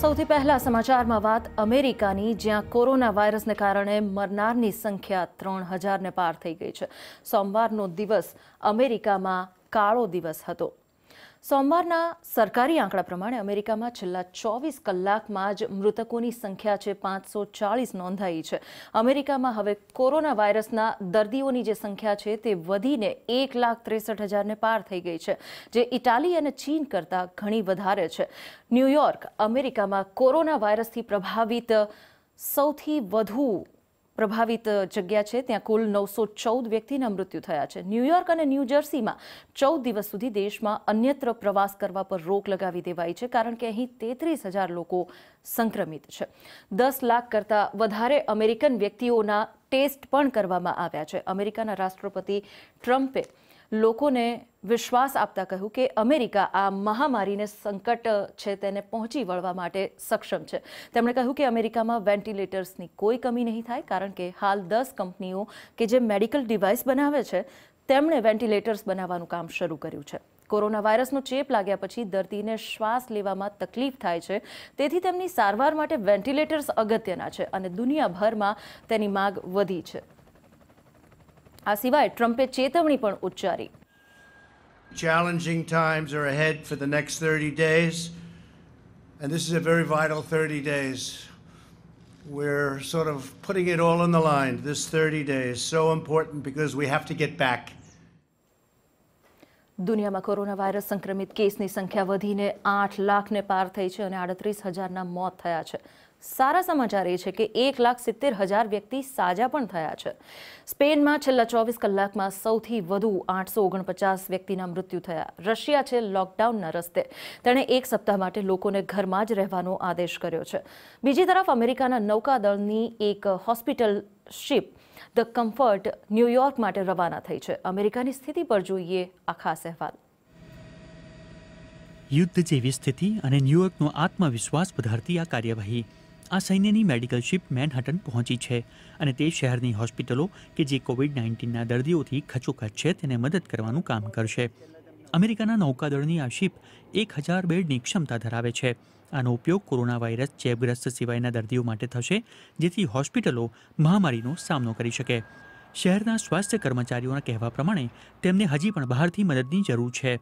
સૌથી પહેલા સમાચારમાં વાત અમેરિકાની જ્યાં કોરોના વાયરસને કારણે મરનારની સંખ્યા ત્રણ હજારને પાર થઈ ગઈ છે સોમવારનો દિવસ અમેરિકામાં કાળો દિવસ હતો સોમવારના સરકારી આંકડા પ્રમાણે અમેરિકામાં છેલ્લા ચોવીસ કલાકમાં જ મૃતકોની સંખ્યા છે પાંચસો ચાળીસ નોંધાઈ છે અમેરિકામાં હવે કોરોના વાયરસના દર્દીઓની જે સંખ્યા છે તે વધીને એક લાખ ત્રેસઠ હજારને પાર થઈ ગઈ છે જે ઇટાલી અને ચીન કરતાં ઘણી વધારે છે ન્યૂયોર્ક અમેરિકામાં કોરોના વાયરસથી પ્રભાવિત સૌથી વધુ પ્રભાવિત જગ્યા છે ત્યાં કુલ નવસો ચૌદ વ્યક્તિના મૃત્યુ થયા છે ન્યુયોર્ક અને ન્યૂજર્સીમાં ચૌદ દિવસ સુધી દેશમાં અન્યત્ર પ્રવાસ કરવા પર રોક લગાવી દેવાઈ છે કારણ કે અહીં તેત્રીસ હજાર લોકો સંક્રમિત છે દસ લાખ કરતાં વધારે અમેરિકન વ્યક્તિઓના ટેસ્ટ પણ કરવામાં આવ્યા છે અમેરિકાના રાષ્ટ્રપતિ ટ્રમ્પે લોકોને વિશ્વાસ આપતા કહ્યું કે અમેરિકા આ મહામારીને સંકટ છે તેને પહોંચી વળવા માટે સક્ષમ છે તેમણે કહ્યું કે અમેરિકામાં વેન્ટિલેટર્સની કોઈ કમી નહીં થાય કારણ કે હાલ દસ કંપનીઓ કે જે મેડિકલ ડિવાઇસ બનાવે છે તેમણે વેન્ટિલેટર્સ બનાવવાનું કામ શરૂ કર્યું છે કોરોના વાયરસનો ચેપ લાગ્યા પછી દર્દીને શ્વાસ લેવામાં તકલીફ થાય છે તેથી તેમની સારવાર માટે વેન્ટિલેટર્સ અગત્યના છે અને દુનિયાભરમાં તેની માગ વધી છે આ સિવાય ટ્રમ્પે ચેતવણી પણ ઉચ્ચારી Challenging times are ahead for the next 30 days and this is a very vital 30 days. We're sort of putting it all on the line. This 30 days so important because we have to get back. દુનિયામાં corona virus સંક્રમિત કેસની સંખ્યા વધીને આઠ લાખને પાર થઈ છે અને આડત્રીસ હજારના મોત થયા છે સારા સમાચાર એ છે કે એક લાખ સિત્તેર હજાર વ્યક્તિ સાજા પણ થયા છે સ્પેનમાં છેલ્લા ચોવીસ કલાકમાં સૌથી વધુ આઠસો ઓગણપચાસ વ્યક્તિના મૃત્યુ થયા રશિયા છે લોકડાઉનના રસ્તે તેણે એક સપ્તાહ માટે લોકોને ઘરમાં જ રહેવાનો આદેશ કર્યો છે બીજી તરફ અમેરિકાના નૌકાદળની એક hospital ship the Comfort New York માટે રવાના થઈ છે અમેરિકાની સ્થિતિ પર જોઈએ આ ખાસ અહેવાલ યુદ્ધ જેવી સ્થિતિ અને ન્યૂયોર્કનો આત્મવિશ્વાસ વધારતી આ કાર્યવાહી આ સૈન્યની મેડિકલ શિપ મેનહટન પહોંચી છે અને તે શહેરની હોસ્પિટલો કે જે કોવિડ નાઇન્ટીનના દર્દીઓથી ખચોખચ છે તેને મદદ કરવાનું કામ કરશે અમેરિકાના નૌકાદળની આ શિપ એક હજાર બેડની ક્ષમતા ધરાવે છે આનો ઉપયોગ કોરોના વાયરસ ચેપગ્રસ્ત સિવાયના દર્દીઓ માટે થશે જેથી હોસ્પિટલો મહામારીનો સામનો કરી શકે શહેરના સ્વાસ્થ્ય કર્મચારીઓના કહેવા પ્રમાણે તેમને હજી પણ બહારથી મદદની જરૂર છે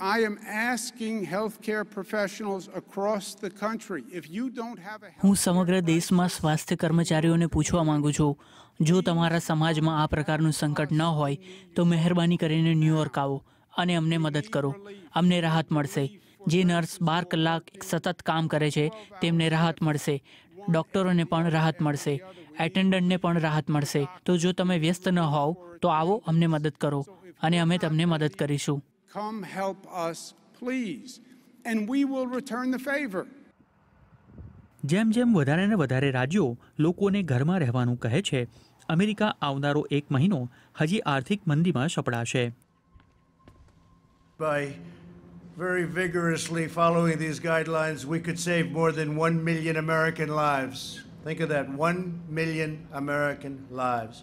I am asking healthcare professionals across the country if you don't have a હું સમગ્ર દેશમાં સ્વાસ્થ્ય કર્મચારીઓને પૂછવા માંગુ છું જો તમારા સમાજમાં આ પ્રકારનું સંકટ ન હોય તો મહેરબાની કરીને ન્યૂયોર્ક આવો અને અમને મદદ કરો અમને રાહત મળશે જે નર્સ બાર કલાક સતત કામ કરે છે તેમને રાહત મળશે ડૉક્ટરોને પણ રાહત મળશે એટેન્ડન્ટને પણ રાહત મળશે તો જો તમે વ્યસ્ત ન હોવ તો આવો અમને મદદ કરો અને અમે તમને મદદ કરીશું Come help us, please, and we will return the favor. જેમ જેમ વધારે ને વધારે રાજ્યો લોકોને ઘરમાં રહેવાનું કહે છે અમેરિકા આવનારો એક મહિનો હજી આર્થિક મંદીમાં સપડાશે By very vigorously following these guidelines, we could save more than 1 million American lives. Think of that 1 million American lives.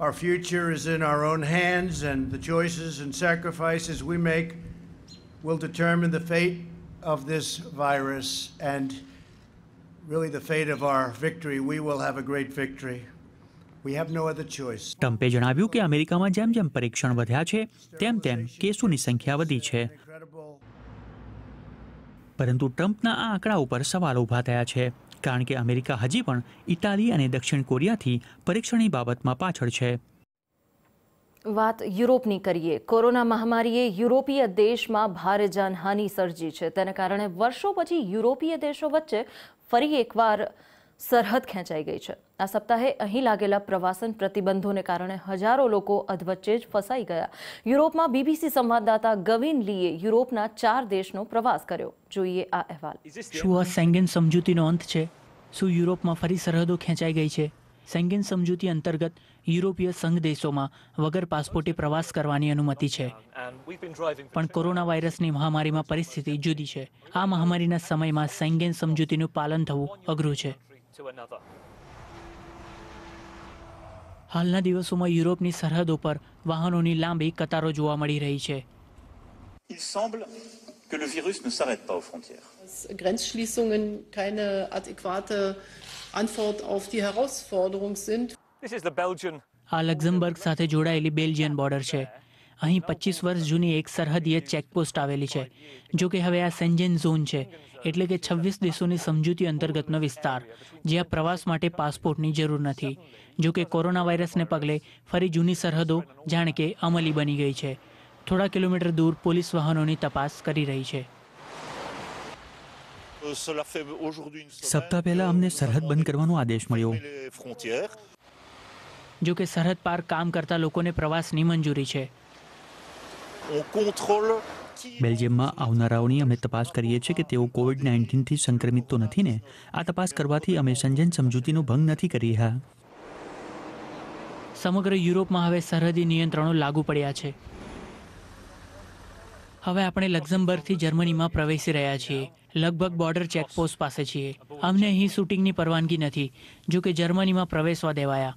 Our future is in our own hands, and the choices and sacrifices we make will determine the fate of this virus and really the fate of our victory. We will have a great victory. We have no other choice. ટ્રમ્પે જણાવ્યું કે અમેરિકામાં જેમ જેમ પરીક્ષણ વધ્યા છે તેમ તેમ કેસોની સંખ્યા વધી છે પરંતુ ટ્રમ્પના આ આંકડા ઉપર સવાલ ઊભા થયા છે કારણ કે અમેરિકા હજી પણ ઇટાલી અને દક્ષિણ કોરિયાથી પરીક્ષણની બાબતમાં પાછળ છે વાત યુરોપની કરીએ કોરોના મહામારીએ યુરોપીય દેશમાં ભારે જાનહાનિ સર્જી છે તેને કારણે વર્ષો પછી યુરોપીય દેશો વચ્ચે ફરી એકવાર સરહદ ખેંચાઈ ગઈ છે આ સપ્તાહે અહીં લાગેલા પ્રવાસન પ્રતિબંધોને કારણે હજારો લોકો અધવચ્ચે જ ફસાઈ ગયા યુરોપમાં બીબીસી સંવાદદાતા ગવિન લીએ યુરોપના ચાર દેશનો પ્રવાસ કર્યો જોઈએ આ અહેવાલ શું આ સેંગેન સમજૂતીનો અંત છે શું યુરોપમાં ફરી સરહદો ખેંચાઈ ગઈ છે સેંગેન સમજૂતી અંતર્ગત યુરોપીય સંઘ દેશોમાં વગર પાસપોર્ટે પ્રવાસ કરવાની અનુમતિ છે પણ કોરોના વાયરસની મહામારીમાં પરિસ્થિતિ જુદી છે આ મહામારીના સમયમાં સેંગેન સમજૂતીનું પાલન થવું અઘરું છે હાલના દિવસોમાં યુરોપની સરહદો ઉપર વાહનોની લાંબી કતારો જોવા મળી રહી છે que le virus ne s'arrête pas aux frontières. Dass Grenzschließungen keine adäquate Antwort auf die Herausforderung sind. This is the Belgian આ લક્ઝમબર્ગ સાથે જોડાયેલી બેલ્જિયન બોર્ડર છે અહીં પચીસ વર્ષ જૂની એક સરહદીય ચેકપોસ્ટ આવેલી છે જો કે હવે આ સેન્જેન ઝોન છે એટલે કે છવ્વીસ દેશોની સમજૂતી અંતર્ગતનો વિસ્તાર જ્યાં પ્રવાસ માટે પાસપોર્ટની જરૂર નથી જો કે કોરોના વાયરસને પગલે ફરી જૂની સરહદો જાણે કે અમલી બની ગઈ છે થોડા કિલોમીટર દૂર પોલીસ વાહનોની તપાસ કરી રહી છે euh, સપ્તાહ પહેલા અમને સરહદ બંધ કરવાનો આદેશ મળ્યો જો કે સરહદ પાર કામ કરતા લોકોને પ્રવાસની મંજૂરી છે બેલ્જિયમમાં આવનારાઓની અમે તપાસ કરીએ છીએ કે તેઓ કોવિડ નાઇન્ટીનથી સંક્રમિત તો નથી ને આ તપાસ કરવાથી અમે સંજન સમજૂતીનો ભંગ નથી કરી રહ્યા સમગ્ર યુરોપમાં હવે સરહદી નિયંત્રણો લાગુ પડ્યા છે હવે આપણે લક્ઝમબર્ગથી જર્મનીમાં પ્રવેશી રહ્યા છીએ લગભગ બોર્ડર ચેકપોસ્ટ પાસે છીએ અમને અહીં શૂટિંગની પરવાનગી નથી જો કે જર્મનીમાં પ્રવેશવા દેવાયા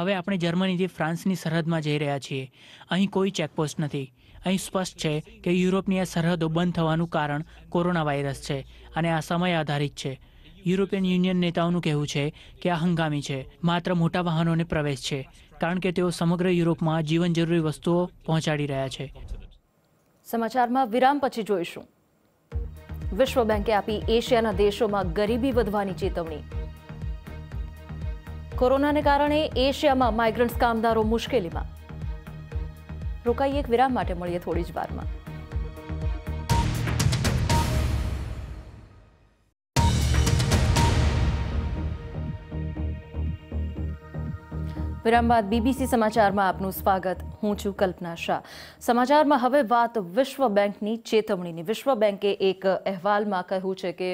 હવે આપણે જર્મનીથી ફ્રાન્સની સરહદમાં જઈ રહ્યા છીએ અહીં કોઈ ચેકપોસ્ટ નથી અહીં સ્પષ્ટ છે કે યુરોપની આ સરહદો બંધ થવાનું કારણ કોરોના વાયરસ છે અને આ સમય આધારિત છે યુરોપિયન યુનિયન નેતાઓનું કહેવું છે કે આ હંગામી છે માત્ર મોટા વાહનોને પ્રવેશ છે કારણ કે તેઓ સમગ્ર યુરોપમાં જીવન જરૂરી વસ્તુઓ પહોંચાડી રહ્યા છે સમાચારમાં વિરામ પછી જોઈશું વિશ્વ બેંકે આપી એશિયાના દેશોમાં ગરીબી વધવાની ચેતવણી કોરોનાને કારણે એશિયામાં માઇગ્રન્ટ્સ કામદારો મુશ્કેલીમાં રોકાઈએ એક વિરામ માટે મળીએ થોડી જ વારમાં વિરામ બાદ બીબીસી સમાચારમાં આપનું સ્વાગત હું છું કલ્પના શાહ સમાચારમાં હવે વાત વિશ્વ બેંકની ચેતવણીની વિશ્વ બેંકે એક અહેવાલમાં કહ્યું છે કે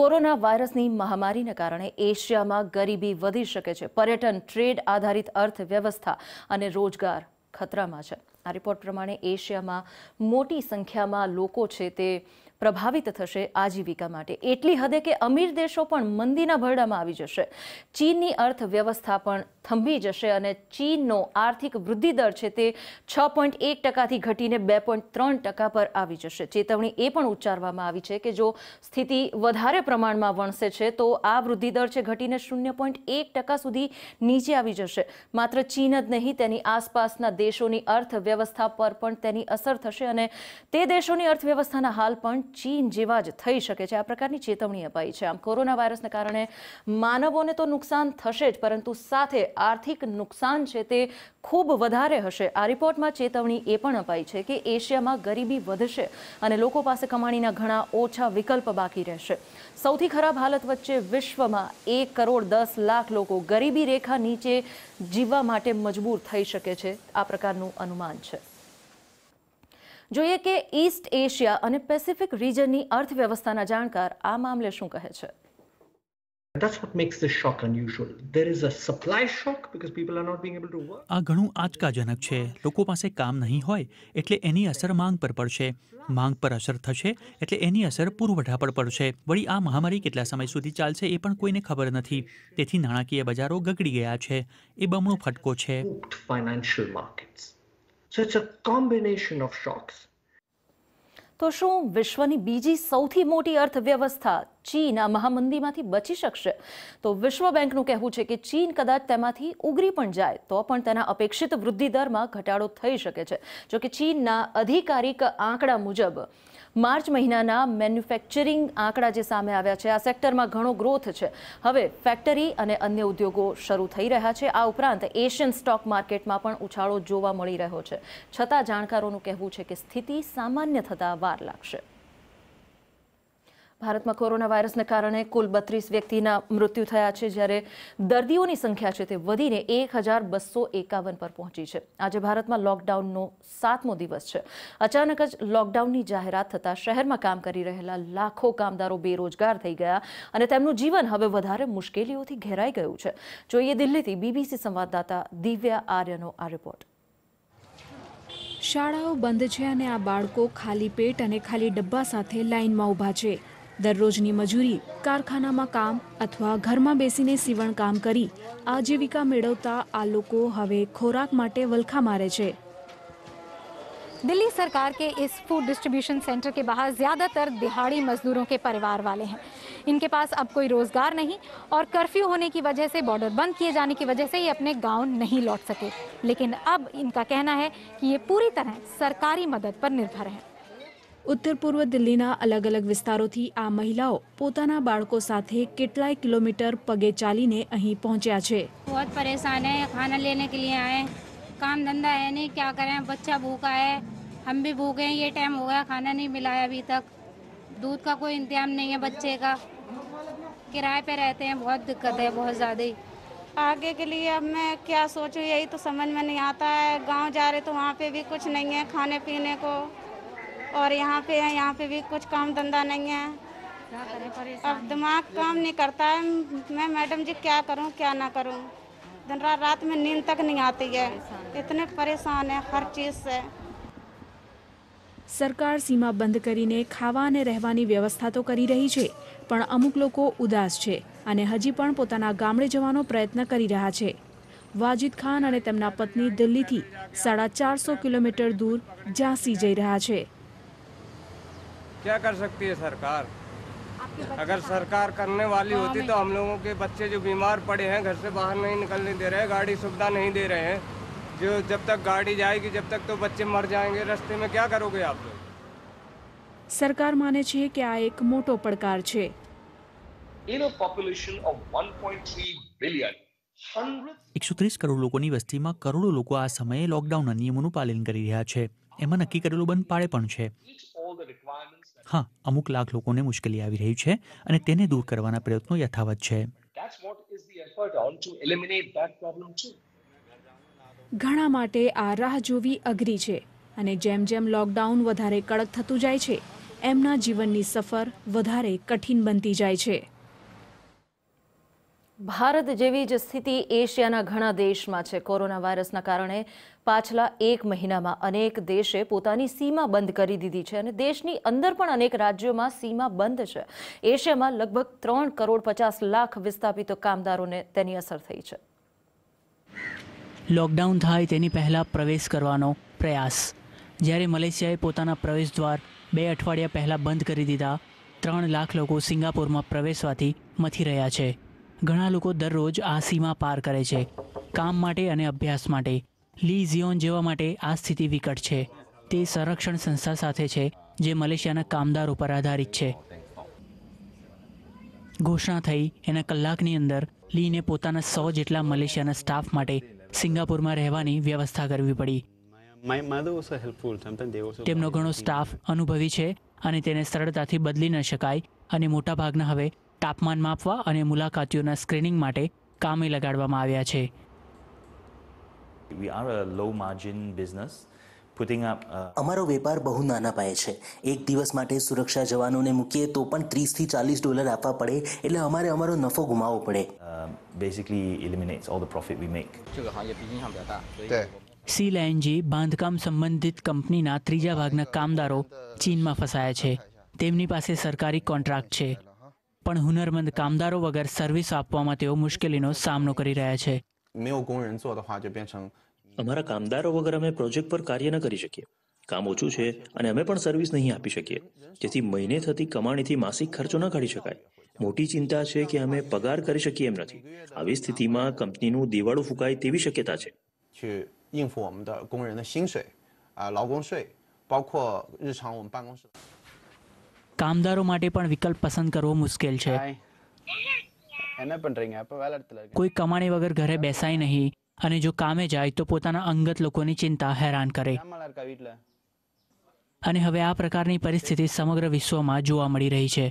કોરોના વાયરસની મહામારીને કારણે એશિયામાં ગરીબી વધી શકે છે પર્યટન ટ્રેડ આધારિત અર્થવ્યવસ્થા અને રોજગાર ખતરામાં છે આ રિપોર્ટ પ્રમાણે એશિયામાં મોટી સંખ્યામાં લોકો છે તે પ્રભાવિત થશે આજીવિકા માટે એટલી હદે કે અમીર દેશો પણ મંદીના ભરડામાં આવી જશે ચીનની અર્થવ્યવસ્થા પણ થંભી જશે અને ચીનનો આર્થિક વૃદ્ધિ દર છે તે છ પોઈન્ટ એક ટકાથી ઘટીને બે પોઈન્ટ ત્રણ ટકા પર આવી જશે ચેતવણી એ પણ ઉચ્ચારવામાં આવી છે કે જો સ્થિતિ વધારે પ્રમાણમાં વણસે છે તો આ વૃદ્ધિ દર છે ઘટીને શૂન્ય પોઈન્ટ એક ટકા સુધી નીચે આવી જશે માત્ર ચીન જ નહીં તેની આસપાસના દેશોની અર્થવ્યવસ્થા પર પણ તેની અસર થશે અને તે દેશોની અર્થવ્યવસ્થાના હાલ પણ ચીન જેવા જ થઈ શકે છે આ પ્રકારની ચેતવણી અપાઈ છે આમ કોરોના વાયરસને કારણે માનવોને તો નુકસાન થશે જ પરંતુ સાથે આર્થિક નુકસાન છે તે ખૂબ વધારે હશે આ રિપોર્ટમાં ચેતવણી એ પણ અપાઈ છે કે એશિયામાં ગરીબી વધશે અને લોકો પાસે કમાણીના ઘણા ઓછા વિકલ્પ બાકી રહેશે સૌથી ખરાબ હાલત વચ્ચે વિશ્વમાં એક કરોડ દસ લાખ લોકો ગરીબી રેખા નીચે જીવવા માટે મજબૂર થઈ શકે છે આ પ્રકારનું અનુમાન છે જોઈએ કે ઈસ્ટ એશિયા અને પેસિફિક રીજનની અર્થવ્યવસ્થાના જાણકાર આ મામલે શું કહે છે આ ઘણું આંચકાજનક છે લોકો પાસે કામ નહીં હોય એટલે એની અસર માંગ પર પડશે માંગ પર અસર થશે એટલે એની અસર પુરવઠા પર પડશે વળી આ મહામારી કેટલા સમય સુધી ચાલશે એ પણ કોઈને ખબર નથી તેથી નાણાકીય બજારો ગગડી ગયા છે એ બમણો ફટકો છે financial markets So it's a combination of shocks. તો શું વિશ્વની બીજી સૌથી મોટી અર્થવ્યવસ્થા ચીન આ મહામંદીમાંથી બચી શકશે તો વિશ્વ બેંકનું કહેવું છે કે ચીન કદાચ તેમાંથી ઉગરી પણ જાય તો પણ તેના અપેક્ષિત વૃદ્ધિ દરમાં ઘટાડો થઈ શકે છે જોકે ચીનના અધિકારિક આંકડા મુજબ માર્ચ મહિનાના મેન્યુફેક્ચરિંગ આંકડા જે સામે આવ્યા છે આ સેક્ટરમાં ઘણો ગ્રોથ છે હવે ફેક્ટરી અને અન્ય ઉદ્યોગો શરૂ થઈ રહ્યા છે આ ઉપરાંત એશિયન સ્ટોક માર્કેટમાં પણ ઉછાળો જોવા મળી રહ્યો છે છતાં જાણકારોનું કહેવું છે કે સ્થિતિ સામાન્ય થતાં વાર લાગશે ભારતમાં કોરોના વાયરસને કારણે કુલ બત્રીસ વ્યક્તિના મૃત્યુ થયા છે જ્યારે દર્દીઓની સંખ્યા છે તે વધીને એક હજાર બસો એકાવન પર પહોંચી છે આજે ભારતમાં લોકડાઉનનો સાતમો દિવસ છે અચાનક જ લોકડાઉનની જાહેરાત થતાં શહેરમાં કામ કરી રહેલા લાખો કામદારો બેરોજગાર થઈ ગયા અને તેમનું જીવન હવે વધારે મુશ્કેલીઓથી ઘેરાઈ ગયું છે જોઈએ દિલ્હીથી બીબીસી સંવાદદાતા દિવ્યા આર્યનો આ રિપોર્ટ શાળાઓ બંધ છે અને આ બાળકો ખાલી પેટ અને ખાલી ડબ્બા સાથે લાઇનમાં ઊભા છે दर દરરોજની મજૂરી કારખાનામાં કામ અથવા ઘરમાં બેસીને સીવણ કામ કરી આજીવિકા મેળવતા આ લોકો હવે ખોરાક માટે વલખા મારે છે दिल्ली सरकार के इस फूड डिस्ट्रीब्यूशन सेंटर के बाहर ज़्यादातर दिहाड़ी मजदूरों के परिवार वाले हैं इनके पास अब कोई रोज़गार नहीं और कर्फ्यू होने की वजह से बॉर्डर बंद किए जाने की वजह से ये अपने गांव नहीं लौट सके लेकिन अब इनका कहना है कि ये पूरी तरह सरकारी मदद पर निर्भर हैं उत्तर पूर्व दिल्ली ना अलग-अलग વિસ્તારો થી આ મહિલાઓ પોતાના બાળકો સાથે કેટલાય કિલોમીટર પગે ચાલીને અહીં પહોંચ્યા છે બહુત પરેશાન હે ખાના લેને કે લિયે આહે કામ ધંધા હે નહી ક્યા કરે હે બચ્ચા ભૂખા હે હમ ભી ભૂખે હે યે ટાઈમ હો ગયા ખાના નહી મિલાયા અભી તક દૂધ કા કોઈ इंतयाम નહી હે બચ્ચે કા કિરાયે પર રહેતે હે બહુત દિક્કત હે બહુત જાદઈ આગે કે લિયે અબ મેં ક્યા સોચુ યહી તો સમજ મે નહી આતા હે ગામ જા રહે તો વહા પે ભી કુછ નહી હે ખાને પીને કો और यहाँ पे है यहाँ पे भी कुछ काम धंधा नहीं है अब दिमाग काम नहीं करता है मैं मैडम जी क्या करूँ क्या ना करूँ दिन रात रात में नींद तक नहीं आती है इतने परेशान है हर चीज़ से સરકાર સીમા બંધ કરીને ખાવા અને રહેવાની વ્યવસ્થા તો કરી રહી છે પણ અમુક લોકો ઉદાસ છે અને હજી પણ પોતાના ગામડે જવાનો પ્રયત્ન કરી રહ્યા છે વાજિદ ખાન અને તેમના પત્ની દિલ્હીથી સાડા ચારસો કિલોમીટર દૂર ઝાંસી જઈ રહ્યા છે क्या कर सकती है सरकार अगर सरकार करने वाली होती तो हम लोगों के बच्चे जो बीमार पड़े हैं घर से बाहर नहीं निकलने दे रहे गाड़ी सुविधा नहीं दे रहे हैं जो जब तक गाड़ी जाएगी जब तक तो बच्चे मर जाएंगे रस्ते में क्या करोगे आप लोग સરકાર માને છે કે આ એક મોટો પડકાર છે In a population of 1.3 billion એકસો ત્રીસ કરોડ લોકોની વસ્તીમાં કરોડો લોકો આ સમયે લોકડાઉનના નિયમોનું પાલન કરી રહ્યા છે એમાં નક્કી કરેલું બંધ પાળે પણ છે હા અમુક લાખ લોકોને મુશ્કેલી આવી રહી છે અને તેને દૂર કરવાના પ્રયત્નો યથાવત છે ઘણા માટે આ રાહ જોવી અઘરી છે અને જેમ જેમ લોકડાઉન વધારે કડક થતું જાય છે એમના જીવનની સફર વધારે કઠિન બનતી જાય છે ભારત જેવી જ સ્થિતિ એશિયાના ઘણા દેશમાં છે કોરોના વાયરસના કારણે પાછલા એક મહિનામાં અનેક દેશે પોતાની સીમા બંધ કરી દીધી છે અને દેશની અંદર પણ અનેક રાજ્યોમાં સીમા બંધ છે એશિયામાં લગભગ ત્રણ કરોડ પચાસ લાખ વિસ્થાપિત કામદારોને તેની અસર થઈ છે લોકડાઉન થાય તેની પહેલાં પ્રવેશ કરવાનો પ્રયાસ જ્યારે મલેશિયાએ પોતાના પ્રવેશ દ્વાર બે અઠવાડિયા પહેલાં બંધ કરી દીધા ત્રણ લાખ લોકો સિંગાપુરમાં પ્રવેશવાથી મથી રહ્યા છે ઘણા લોકો દરરોજ આ સીમા પાર કરે છે કામ માટે અને અભ્યાસ માટે લી ઝિયોન જેવા માટે આ સ્થિતિ વિકટ છે તે સંરક્ષણ સંસ્થા સાથે છે જે મલેશિયાના કામદાર ઉપર આધારિત છે ઘોષણા થઈ એના કલાકની અંદર લીને પોતાના સો જેટલા મલેશિયાના સ્ટાફ માટે સિંગાપુરમાં રહેવાની વ્યવસ્થા કરવી પડી તેમનો ઘણો સ્ટાફ અનુભવી છે અને તેને સરળતાથી બદલી ન શકાય અને મોટાભાગના હવે તાપમાન માપવા અને મુલાકાતીઓના સ્ક્રીનિંગ માટે કામે લગાડવામાં આવ્યા છે We are a low margin uh, અમારો વેપાર બહુ નાના પાયે છે એક દિવસ માટે સુરક્ષા જવાનોને મૂકીએ તો પણ ત્રીસથી ચાલીસ ડોલર આપવા પડે એટલે અમારે અમારો નફો ગુમાવવો પડે basically eliminates all the profit we make સીલાયનજી બાંધકામ સંબંધિત કંપનીના ત્રીજા ભાગના કામદારો ચીનમાં ફસાયા છે તેમની પાસે સરકારી કોન્ટ્રાક્ટ છે પણ હુનરમંદ કામદારો વગર સર્વિસ આપવામાં તેઓ મુશ્કેલીનો સામનો કરી રહ્યા છે અમારા કામદારો વગર અમે પ્રોજેક્ટ પર કાર્ય ન કરી શકીએ કામ ઓછું છે અને અમે પણ સર્વિસ નહીં આપી શકીએ જેથી મહિને થતી કમાણીથી માસિક ખર્ચો ન કાઢી શકાય મોટી ચિંતા છે કે અમે પગાર કરી શકીએ એમ નથી આવી સ્થિતિમાં કંપનીનું દિવાળું ફૂંકાય તેવી શક્યતા છે આ કામદારો માટે પણ વિકલ્પ પસંદ કરવો મુશ્કેલ છે કોઈ કમાણી વગર ઘરે બેસાય નહીં અને જો કામે જાય તો પોતાના અંગત લોકોની ચિંતા હેરાન કરે અને હવે આ પ્રકારની પરિસ્થિતિ સમગ્ર વિશ્વમાં જોવા મળી રહી છે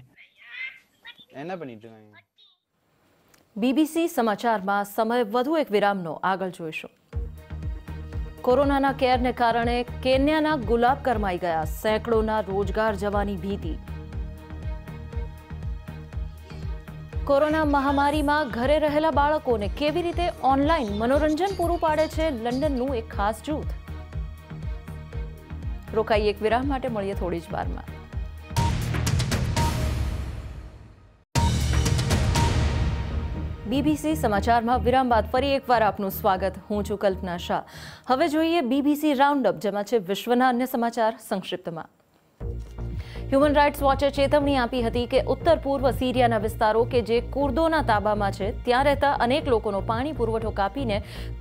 બીબીસી સમાચારમાં સમય વધુ એક વિરામનો આગળ જોઈશું કોરોનાના કેરને કારણે કેન્યાના ગુલાબ કરમાઈ ગયા સેંકડોના રોજગાર જવાની ભીતિ કોરોના મહામારીમાં ઘરે રહેલા બાળકોને કેવી રીતે ઓનલાઈન મનોરંજન પૂરું પાડે છે લંડનનું એક ખાસ જૂથ રોકાઈ એક વિરામ માટે મળીએ થોડી જ વારમાં બીબીસી સમાચારમાં વિરામ બાદ ફરી એકવાર આપનું સ્વાગત હું છું કલ્પના શાહ હવે જોઈએ બીબીસી રાઉન્ડઅપ જેમાં છે વિશ્વના અન્ય સમાચાર સંક્ષિપ્તમાં હ્યુમન રાઇટ્સ વોચે ચેતવણી આપી હતી કે ઉત્તર પૂર્વ સિરિયાના વિસ્તારો કે જે કુર્દોના તાબામાં છે ત્યાં રહેતા અનેક લોકોનો પાણી પુરવઠો કાપીને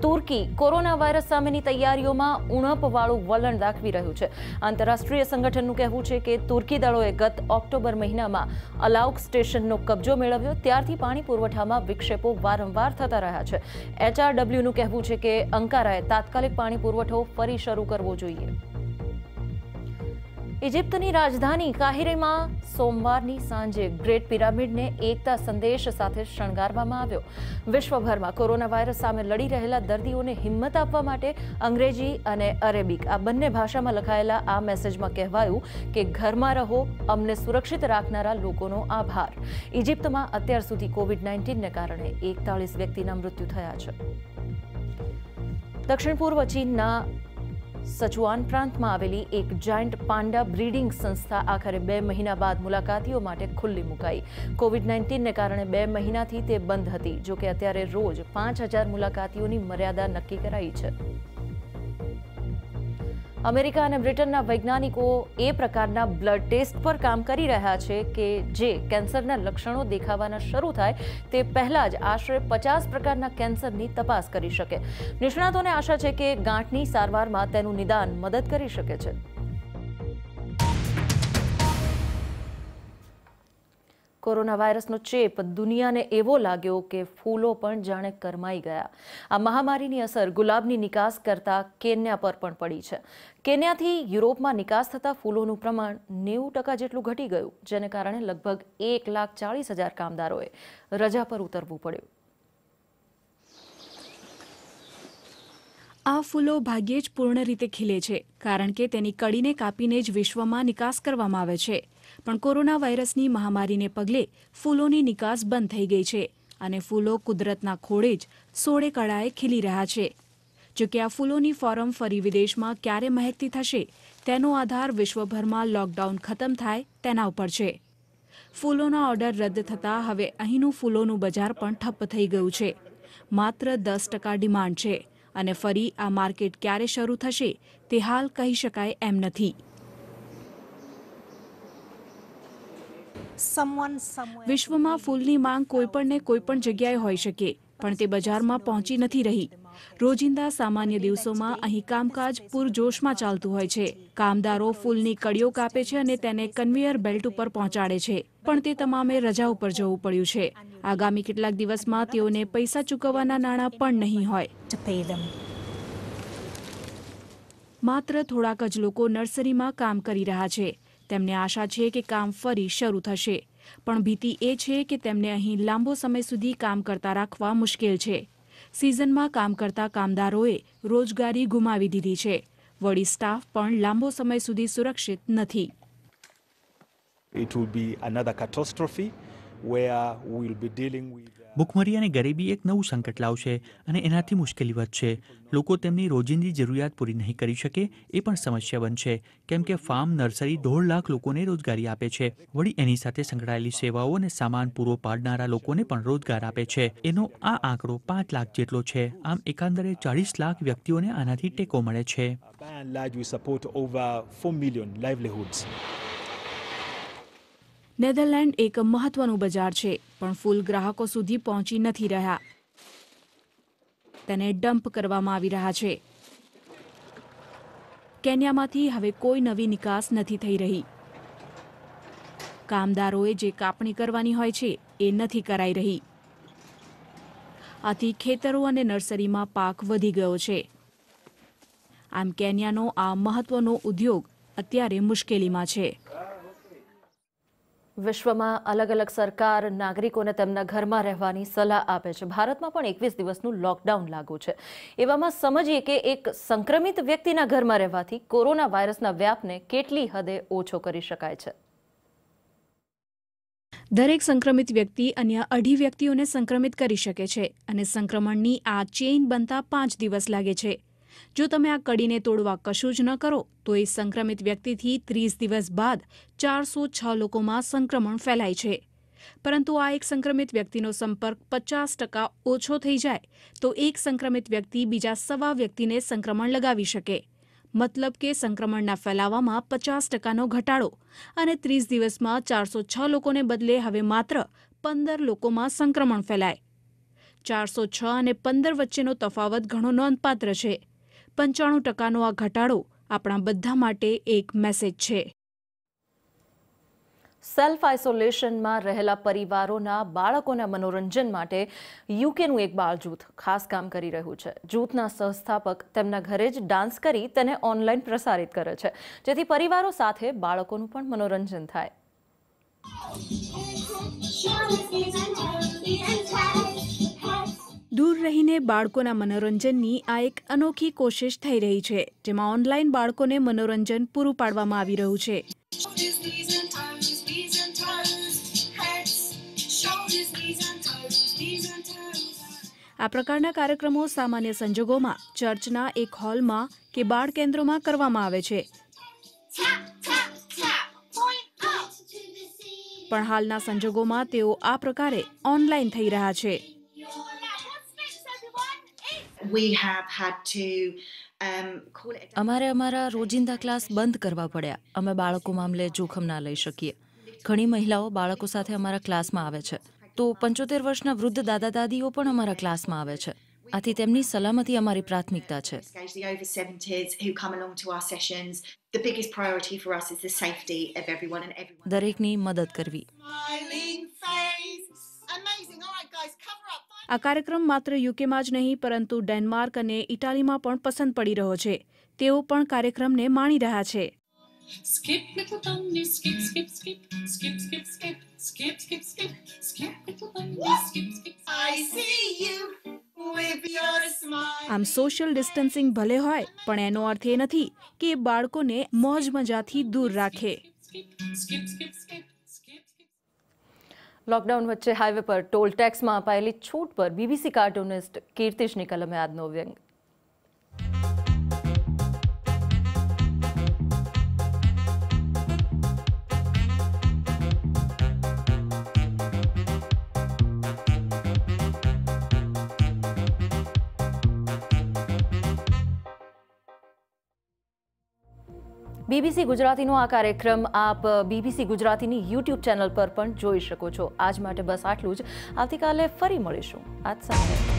તુર્કી કોરોના વાયરસ સામેની તૈયારીઓમાં ઉણપવાળું વલણ દાખવી રહ્યું છે આંતરરાષ્ટ્રીય સંગઠનનું કહેવું છે કે તુર્કી દળોએ ગત ઓક્ટોબર મહિનામાં અલાઉક સ્ટેશનનો કબજો મેળવ્યો ત્યારથી પાણી પુરવઠામાં વિક્ષેપો વારંવાર થતા રહ્યા છે એચઆરડબ્લ્યુનું કહેવું છે કે અંકારાએ તાત્કાલિક પાણી પુરવઠો ફરી શરૂ કરવો જોઈએ ઇજિપ્તની રાજધાની કાહિરેમાં સોમવારની સાંજે ગ્રેટ પિરામિડને એકતા સંદેશ સાથે શણગારવામાં આવ્યો વિશ્વભરમાં કોરોના વાયરસ સામે લડી રહેલા દર્દીઓને હિંમત આપવા માટે અંગ્રેજી અને અરેબિક આ બંને ભાષામાં લખાયેલા આ મેસેજમાં કહેવાયું કે ઘરમાં રહો અમને સુરક્ષિત રાખનારા લોકોનો આભાર ઇજિપ્તમાં અત્યાર સુધી કોવિડ નાઇન્ટીનને કારણે એકતાળીસ વ્યક્તિના મૃત્યુ થયા છે દક્ષિણ પૂર્વ ચીનના સચુઆન પ્રાંતમાં આવેલી એક જાયન્ટ પાંડા બ્રીડિંગ સંસ્થા આખરે બે મહિના બાદ મુલાકાતીઓ માટે ખુલ્લી મુકાઈ કોવિડ નાઇન્ટીનને કારણે બે મહિનાથી તે બંધ હતી જોકે અત્યારે રોજ પાંચ હજાર મુલાકાતીઓની મર્યાદા નક્કી કરાઈ છે અમેરિકા અને બ્રિટનના વૈજ્ઞાનિકો એ પ્રકારના બ્લડ ટેસ્ટ પર કામ કરી રહ્યા છે કે જે કેન્સરના લક્ષણો દેખાવાના શરૂ થાય તે પહેલાં જ આશરે પચાસ પ્રકારના કેન્સરની તપાસ કરી શકે નિષ્ણાતોને આશા છે કે ગાંઠની સારવારમાં તેનું નિદાન મદદ કરી શકે છે કોરોના વાયરસનો ચેપ દુનિયાને એવો લાગ્યો કે ફૂલો પણ જાણે કરમાઈ ગયા આ મહામારીની અસર ગુલાબની નિકાસ કરતા કેન્યા પર પણ પડી છે કેન્યાથી યુરોપમાં નિકાસ થતા ફૂલોનું પ્રમાણ નેવું ટકા જેટલું ઘટી ગયું જેને કારણે લગભગ એક લાખ ચાળીસ હજાર કામદારોએ રજા પર ઉતરવું પડ્યું આ ફૂલો ભાગ્યે જ પૂર્ણ રીતે ખીલે છે કારણ કે તેની કડીને કાપીને જ વિશ્વમાં નિકાસ કરવામાં આવે છે પણ કોરોના વાયરસની મહામારીને પગલે ફૂલોની નિકાસ બંધ થઈ ગઈ છે અને ફૂલો કુદરતના ખોળે જ સોળે કળાએ ખીલી રહ્યા છે જોકે આ ફૂલોની ફોરમ ફરી વિદેશમાં ક્યારે મહેકતી થશે તેનો આધાર વિશ્વભરમાં લોકડાઉન ખતમ થાય તેના ઉપર છે ફૂલોના ઓર્ડર રદ થતાં હવે અહીંનું ફૂલોનું બજાર પણ ઠપ્પ થઈ ગયું છે માત્ર દસ ટકા ડિમાન્ડ છે અને ફરી આ માર્કેટ ક્યારે શરૂ થશે તે હાલ કહી શકાય એમ નથી વિશ્વમાં ફૂલની માંગ કોઈપણને કોઈપણ જગ્યાએ હોઈ શકે પણ તે બજારમાં પહોંચી નથી રહી રોજિંદા સામાન્ય દિવસોમાં અહીં કામકાજ પૂરજોશમાં ચાલતું હોય છે કામદારો ફૂલની કડીઓ કાપે છે અને તેને કન્વેયર બેલ્ટ ઉપર પહોંચાડે છે પણ તે તમામે રજા ઉપર જવું પડ્યું છે આગામી કેટલાક દિવસમાં તેઓને પૈસા ચૂકવવાના નાણાં પણ નહીં હોય માત્ર થોડાક જ લોકો નર્સરીમાં કામ કરી રહ્યા છે તેમને આશા છે કે કામ ફરી શરૂ થશે પણ ભીતિ એ છે કે તેમને અહીં લાંબો સમય સુધી કામ કરતા રાખવા મુશ્કેલ છે સિઝનમાં કામ કરતા કામદારોએ રોજગારી ગુમાવી દીધી છે વળી સ્ટાફ પણ લાંબો સમય સુધી સુરક્ષિત નથી It will be another catastrophe where we'll be dealing with ભૂખમરી અને ગરીબી એક નવું સંકટ લાવશે અને એનાથી મુશ્કેલી વધશે લોકો તેમની રોજિંદી જરૂરિયાત પૂરી નહીં કરી શકે એ પણ સમસ્યા બનશે કેમ કે ફાર્મ નર્સરી દોઢ લાખ લોકોને રોજગારી આપે છે વળી એની સાથે સંકળાયેલી સેવાઓ અને સામાન પૂરો પાડનારા લોકોને પણ રોજગાર આપે છે એનો આ આંકડો પાંચ લાખ જેટલો છે આમ એકાંદરે ચાળીસ લાખ વ્યક્તિઓને આનાથી ટેકો મળે છે નેધરલેન્ડ એક મહત્વનું બજાર છે પણ ફૂલ ગ્રાહકો સુધી પહોંચી નથી રહ્યા તેને ડમ્પ કરવામાં આવી રહ્યા છે કેન્યામાંથી હવે કોઈ નવી નિકાસ નથી થઈ રહી કામદારોએ જે કાપણી કરવાની હોય છે એ નથી કરાઈ રહી આથી ખેતરો અને નર્સરીમાં પાક વધી ગયો છે આમ કેન્યાનો આ મહત્વનો ઉદ્યોગ અત્યારે મુશ્કેલીમાં છે વિશ્વમાં અલગ અલગ સરકાર નાગરિકોને તેમના ઘરમાં રહેવાની સલાહ આપે છે ભારતમાં પણ એકવીસ દિવસનું લોકડાઉન લાગુ છે એવામાં સમજીએ કે એક સંક્રમિત વ્યક્તિના ઘરમાં રહેવાથી કોરોના વાયરસના વ્યાપને કેટલી હદે ઓછો કરી શકાય છે દરેક સંક્રમિત વ્યક્તિ અન્ય અઢી વ્યક્તિઓને સંક્રમિત કરી શકે છે અને સંક્રમણની આ ચેઇન બનતા પાંચ દિવસ લાગે છે જો તમે આ કડીને તોડવા કશું જ ન કરો તો એ સંક્રમિત વ્યક્તિથી ત્રીસ દિવસ બાદ ચારસો છ લોકોમાં સંક્રમણ ફેલાય છે પરંતુ આ એક સંક્રમિત વ્યક્તિનો સંપર્ક પચાસ ટકા ઓછો થઈ જાય તો એક સંક્રમિત વ્યક્તિ બીજા સવા વ્યક્તિને સંક્રમણ લગાવી શકે મતલબ કે સંક્રમણના ફેલાવામાં પચાસ ટકાનો ઘટાડો અને ત્રીસ દિવસમાં ચારસો છ લોકોને બદલે હવે માત્ર પંદર લોકોમાં સંક્રમણ ફેલાય ચારસો છ અને પંદર વચ્ચેનો તફાવત ઘણો નોંધપાત્ર છે પંચાણું ટકાનો આ ઘટાડો આપણા બધા માટે એક મેસેજ છે સેલ્ફ આઇસોલેશનમાં રહેલા પરિવારોના બાળકોના મનોરંજન માટે યુકેનું એક બાળ જૂથ ખાસ કામ કરી રહ્યું છે જૂથના સંસ્થાપક તેમના ઘરે જ ડાન્સ કરી તેને ઓનલાઈન પ્રસારિત કરે છે જેથી પરિવારો સાથે બાળકોનું પણ મનોરંજન થાય દૂર રહીને બાળકોના મનોરંજનની આ એક અનોખી કોશિશ થઈ રહી છે જેમાં ઓનલાઈન બાળકોને મનોરંજન પૂરું પાડવામાં આવી રહ્યું છે આ પ્રકારના કાર્યક્રમો સામાન્ય સંજોગોમાં ચર્ચના એક હોલમાં કે બાળ કેન્દ્રોમાં કરવામાં આવે છે પણ હાલના સંજોગોમાં તેઓ આ પ્રકારે ઓનલાઈન થઈ રહ્યા છે Um, અમારે અમારા રોજિંદા ક્લાસ બંધ કરવા પડ્યા અમે બાળકો મામલે જોખમ ના લઈ શકીએ ઘણી મહિલાઓ બાળકો સાથે અમારા ક્લાસમાં આવે છે તો પંચોતેર વર્ષના વૃદ્ધ દાદા દાદીઓ પણ અમારા ક્લાસમાં આવે છે આથી તેમની સલામતી અમારી પ્રાથમિકતા છે દરેકની મદદ કરવી આ કાર્યક્રમ માત્ર યુકેમાં જ નહીં પરંતુ ડેનમાર્ક અને ઇટાલીમાં પણ પસંદ પડી રહ્યો છે તેઓ પણ કાર્યક્રમને માણી રહ્યા છે Skip little bunny, skip, skip, skip, skip, skip, skip, skip, skip, skip, skip little bunny, skip, skip. I see you with your smile. આમ સોશિયલ ડિસ્ટન્સિંગ ભલે હોય પણ એનો અર્થ એ નથી કે બાળકોને મોજ મજાથી દૂર રાખે. Skip, skip, skip, skip. Lockdown વચ્ચે હાઈવે પર ટોલ ટેક્સમાં અપાયેલી છૂટ પર બીબીસી કાર્ટૂનિસ્ટ કીર્તિશની કલમે આજનો વ્યંગ બીબીસી ગુજરાતીનો આ કાર્યક્રમ આપ બીબીસી ગુજરાતીની યુટ્યુબ ચેનલ પર પણ જોઈ શકો છો આજ માટે બસ આટલું જ આવતીકાલે ફરી મળીશું આજ સમયે